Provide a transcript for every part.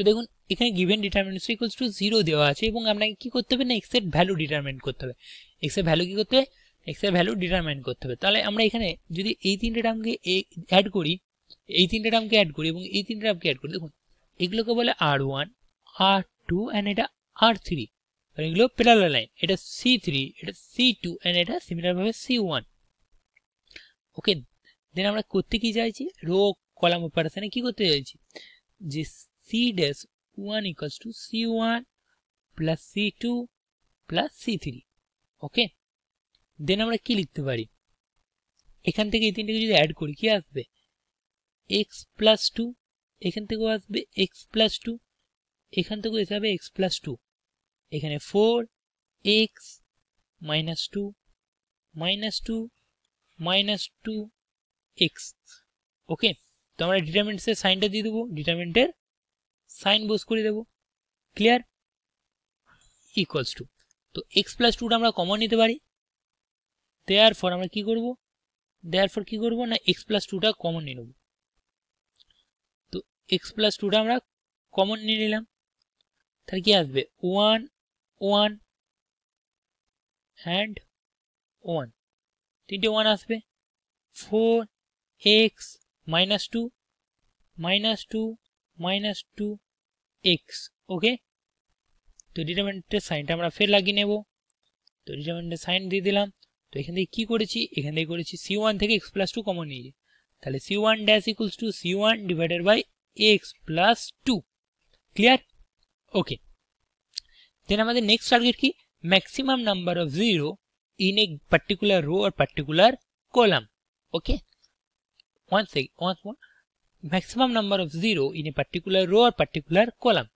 তো দেখুন এখানে given determinant equals to zero দেওয়া আছে এবং আপনাকে কী করতে হবে না এক্স এর ভ্যালু ডিটারমেন্ট করতে হবে এক্স এর ভ্যালু কী করতে হবে এর ভ্যালু ডিটারমেন্ট করতে হবে তাহলে আমরা এখানে যদি এই তিনটে টার্মকে অ্যাড করি এই তিনটে টার্মকে অ্যাড করি এবং এই তিনটে টার্মকে অ্যাড করি দেখুন এগুলোকে বলে R one R two and এটা আর থ্রি কারণ এগুলো প্যারাল লাইন এটা সি থ্রি এটা সি টু অ্যান্ড এটা সিমিলারভাবে সি ওয়ান ওকে দেন আমরা করতে কি চাইছি রো কলাম অপারেশনে কি করতে চাইছি যে c dash 1 equals to c1 plus c2 plus C three okay then আমরা কি লিখতে পারি এখান থেকে এই তিনটাকে যদি অ্যাড করি কি আসবে এক্স প্লাস টু এখান থেকেও আসবে এক্স প্লাস টু এখান থেকেও এসে হবে এক্স প্লাস টু এখানে four x minus two minus two minus two x okay তো আমরা ডিটারমেন্টসের সাইনটা দিয়ে দেবো ডিটারমেন্টের সাইন বস করে দেব ক্লিয়ার ইকুয়ালস টু তো এক্স প্লাস টুটা আমরা কমন নিতে পারি দেয়ার ফর আমরা কি করব দেয়ার ফর কী করব না এক্স প্লাস টুটা কমন নিয়ে নেব তো এক্স প্লাস টুটা আমরা কমন নিয়ে নিলাম তাহলে কি আসবে ওয়ান ওয়ান অ্যান্ড ওয়ান তিনটে ওয়ান আসবে four x minus two minus two minus two x okay তো ডিটারমিনেন্টের সাইনটা আমরা ফের লাগিয়ে নেব তো ডিটারমিনেন্টের সাইন দিয়ে দিলাম তো এখান থেকে কী করেছি এখান থেকে করেছি সি ওয়ান থেকে এক্স প্লাস টু কমন নিয়েছি তাহলে C one dash equals to C one divided by x plus two clear okay then আমাদের নেক্সট টার্গেট কি maximum number of zero in a particular row আর particular column okay one second one maximum number of zero in a particular row আর particular column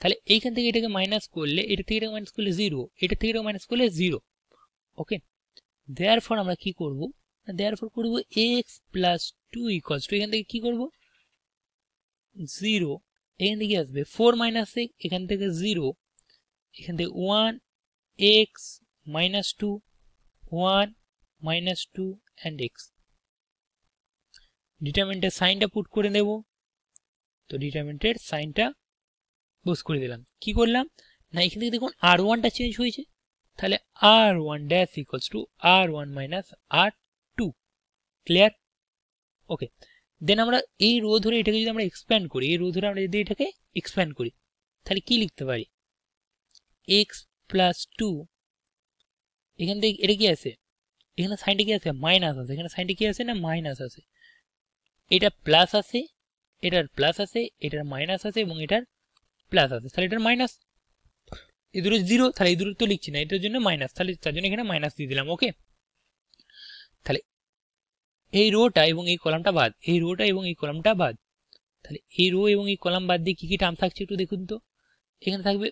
তাহলে এইখান থেকে এটাকে minus করলে এটা থেকে এটাকে মাইনাস করলে জিরো এটা থেকে এটাকে মাইনাস করলে জিরো ওকে দেয়ার ফর আমরা কি করব দেয়ার ফর করবো x plus two equals to এখান থেকে কি করব জিরো এখান থেকে আসবে ফোর মাইনাস এক্স এখান থেকে জিরো এখান থেকে one x minus two one minus two and x ডিটারমেন্টের সাইনটা পুট করে দেব তো ডিটারমেন্টের সাইনটা বস করে দিলাম কি করলাম না এখান থেকে দেখুন আর ওয়ানটা চেঞ্জ হয়েছে তাহলে R one dash equals to R one minus R two clear okay then আমরা এই রো ধরে এটাকে যদি আমরা এক্সপ্যান্ড করি এই রো ধরে আমরা যদি এটাকে এক্সপ্যান্ড করি তাহলে কি লিখতে পারি এক্স প্লাস টু এখান থেকে এটা কি আছে এখানে সাইনটা কি আছে মাইনাস আছে এখানে সাইনটা কি আছে না মাইনাস আছে এটা প্লাস আছে এটার প্লাস আছে এটার মাইনাস আছে এবং এটার প্লাস আছে তাহলে এটার মাইনাস এ দুটো জিরো তাহলে এই দুটো তো লিখছি না এটার জন্য মাইনাস তাহলে তার জন্য এখানে মাইনাস দিয়ে দিলাম ওকে তাহলে এই রোটা এবং এই কলামটা বাদ এই রোটা এবং এই কলামটা বাদ তাহলে এই রো এবং এই কলাম বাদ দিয়ে কী কী টার্ম থাকছে একটু দেখুন তো এখানে থাকবে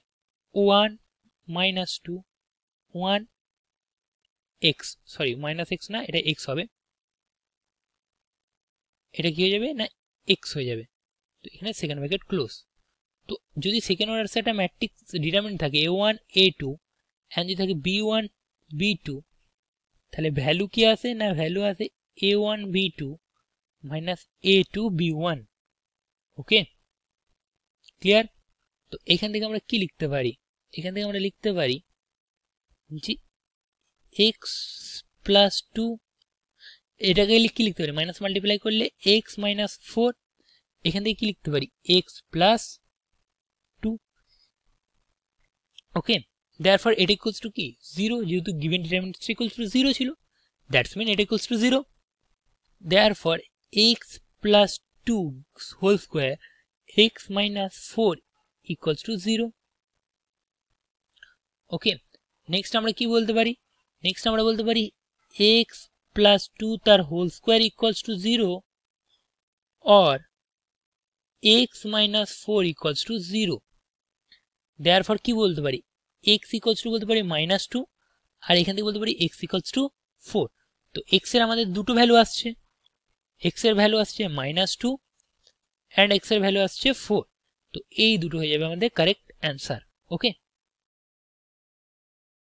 one minus two one x sorry minus x না এটা এক্স হবে এটা কী হয়ে যাবে না এক্স হয়ে যাবে তো এখানে সেকেন্ড ব্র্যাকেট ক্লোজ তো যদি সেকেন্ড অর্ডার একটা ম্যাট্রিক্স ডিটারমিন থাকে a one a two and যদি থাকে বি ওয়ান বি টু তাহলে ভ্যালু কি আসে না ভ্যালু আসে a one b two minus a two b one okay clear তো এখান থেকে আমরা কি লিখতে পারি এখান থেকে আমরা লিখতে পারি যে এক্স প্লাস টু এটাকে কি লিখতে পারি মাইনাস মাল্টিপ্লাই করলে এক্স মাইনাস ফোর এখান থেকে কি লিখতে পারি x plus two okay therefore এটা ইকুয়ালস টু কি জিরো যেহেতু given determinant equals to zero ছিল দ্যাটস মিন এটা equals to zero therefore x plus two whole square x minus four equals to zero okay next আমরা কি বলতে পারি next আমরা বলতে পারি এক্স +2 तर होल स्क्वायर इक्वल्स टू 0 और x - 4 = 0 देयरफॉर কি বলতে পারি x = বলতে পারি -2 আর এখানে কি বলতে পারি x = 4 तो x এর আমাদের দুটো ভ্যালু আসছে x এর ভ্যালু আসছে -2 एंड x এর ভ্যালু আসছে 4 तो এই দুটো হয়ে যাবে আমাদের करेक्ट आंसर ओके